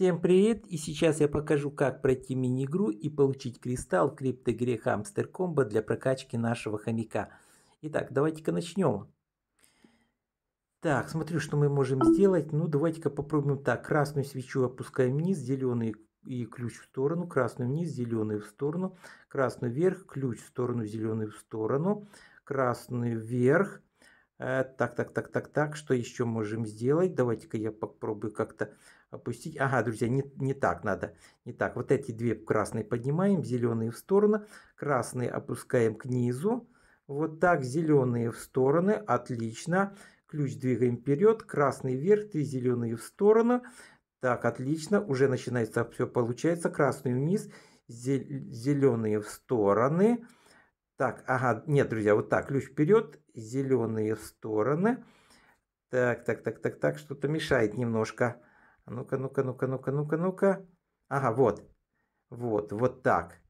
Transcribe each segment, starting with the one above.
Всем привет! И сейчас я покажу, как пройти мини-игру и получить кристалл в криптоигре Hamster Combo для прокачки нашего хомяка. Итак, давайте-ка начнем. Так, смотрю, что мы можем сделать. Ну, давайте-ка попробуем так. Красную свечу опускаем вниз, зеленый и ключ в сторону, красную вниз, зеленый в сторону, красную вверх, ключ в сторону, зеленый в сторону, красный вверх, так, так, так, так, так, что еще можем сделать? Давайте-ка я попробую как-то опустить. Ага, друзья, не, не так надо, не так. Вот эти две красные поднимаем, зеленые в сторону, красные опускаем к низу. Вот так, зеленые в стороны, отлично. Ключ двигаем вперед, красный вверх, три зеленые в сторону. Так, отлично, уже начинается все получается. Красный вниз, зеленые в стороны. Так, ага, нет, друзья, вот так, ключ вперед, зеленые стороны. Так, так, так, так, так, что-то мешает немножко. А ну-ка, ну-ка, ну-ка, ну-ка, ну-ка, ну-ка. Ага, вот, вот, вот так.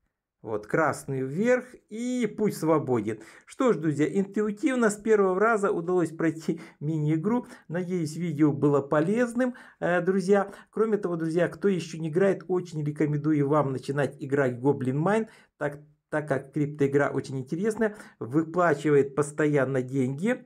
Вот, красный вверх и путь свободен. Что ж, друзья, интуитивно с первого раза удалось пройти мини-игру. Надеюсь, видео было полезным, э, друзья. Кроме того, друзья, кто еще не играет, очень рекомендую вам начинать играть Goblin Mine. Так так как криптоигра очень интересная, выплачивает постоянно деньги.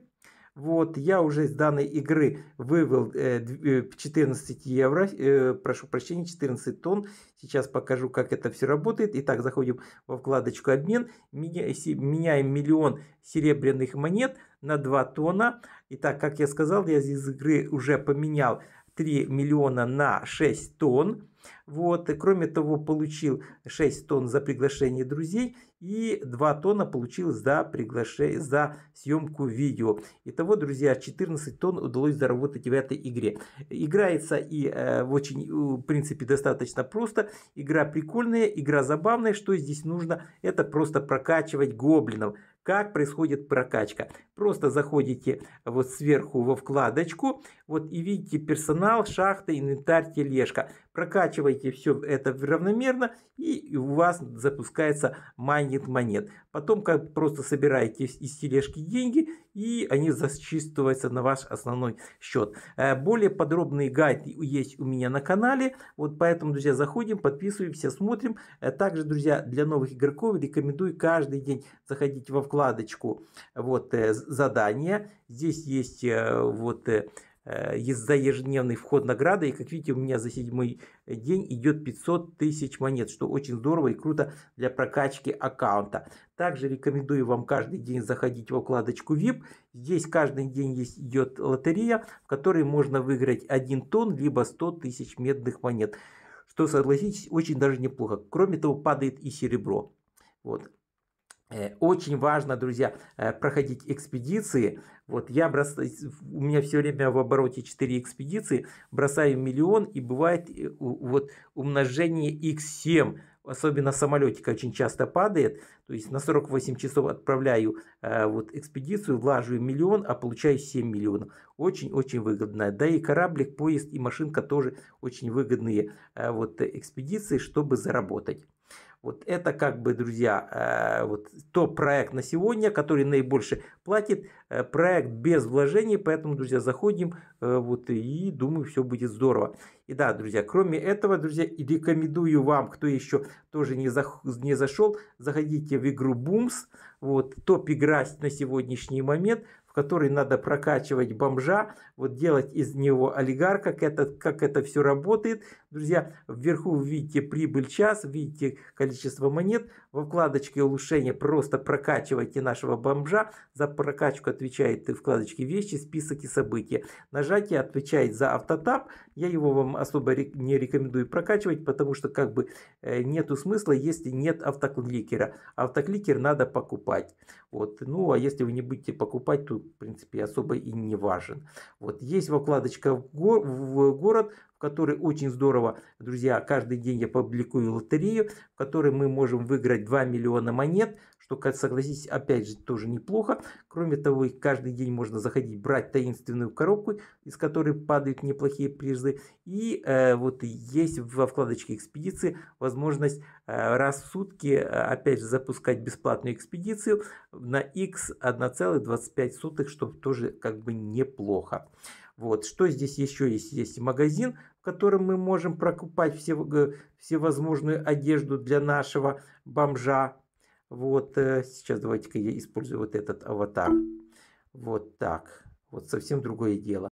Вот, я уже из данной игры вывел 14 э, э, евро, э, прошу прощения, 14 тонн. Сейчас покажу, как это все работает. Итак, заходим во вкладочку «Обмен», меняем миллион серебряных монет на 2 тонна. Итак, как я сказал, я из игры уже поменял 3 миллиона на 6 тонн. Вот. И, кроме того, получил 6 тонн за приглашение друзей и 2 тонна получил за, приглашение, за съемку видео. Итого, друзья, 14 тонн удалось заработать в этой игре. Играется и э, в очень, э, в принципе, достаточно просто. Игра прикольная, игра забавная. Что здесь нужно? Это просто прокачивать гоблинов. Как происходит прокачка? Просто заходите вот сверху во вкладочку, вот и видите персонал, шахта, инвентарь, тележка. Прокачиваете все это равномерно и у вас запускается майнинг монет. Потом как просто собираете из тележки деньги и они зачитываются на ваш основной счет. Э, более подробный гайд есть у меня на канале. Вот поэтому, друзья, заходим, подписываемся, смотрим. Э, также, друзья, для новых игроков рекомендую каждый день заходить во вкладочку вкладочку вот э, задание. Здесь есть э, вот э, за ежедневный вход награды И как видите, у меня за седьмой день идет 500 тысяч монет, что очень здорово и круто для прокачки аккаунта. Также рекомендую вам каждый день заходить во вкладочку VIP. Здесь каждый день есть, идет лотерея, в которой можно выиграть 1 тонн, либо 100 тысяч медных монет. Что, согласитесь, очень даже неплохо. Кроме того, падает и серебро. Вот. Э, очень важно, друзья, э, проходить экспедиции. Вот я бросаю, у меня все время в обороте 4 экспедиции, бросаю миллион и бывает э, вот умножение x7, особенно самолетика очень часто падает, то есть на 48 часов отправляю вот экспедицию, влажу миллион, а получаю 7 миллионов. Очень-очень выгодно. Да и кораблик, поезд и машинка тоже очень выгодные вот экспедиции, чтобы заработать. Вот это как бы, друзья, э, вот то проект на сегодня, который наибольше платит, э, проект без вложений, поэтому, друзья, заходим, э, вот и думаю, все будет здорово. И да, друзья, кроме этого, друзья, и рекомендую вам, кто еще тоже не, за, не зашел, заходите в игру Booms, вот топ-игра на сегодняшний момент, в которой надо прокачивать бомжа, вот делать из него олигарха, как это, как это все работает. Друзья, вверху вы видите прибыль час, видите количество монет. Во вкладочке улучшения просто прокачивайте нашего бомжа. За прокачку отвечает вкладочки вещи, список и события. Нажатие отвечает за автотап. Я его вам особо не рекомендую прокачивать, потому что как бы э, нету смысла, если нет автокликера. Автокликер надо покупать покупать. Вот. Ну, а если вы не будете покупать, то, в принципе, особо и не важен. Вот. Есть вкладочка в, го в город, в которой очень здорово, друзья, каждый день я публикую лотерею, в которой мы можем выиграть 2 миллиона монет, что, согласитесь, опять же, тоже неплохо. Кроме того, каждый день можно заходить, брать таинственную коробку, из которой падают неплохие призы. И э, вот есть во вкладочке экспедиции возможность э, раз в сутки, э, опять же, запускать бесплатную экспедицию, на x 1,25, что тоже как бы неплохо. Вот. Что здесь еще есть? Есть магазин, в котором мы можем прокупать все, всевозможную одежду для нашего бомжа. Вот. Э, сейчас давайте-ка я использую вот этот аватар. Вот так. Вот совсем другое дело.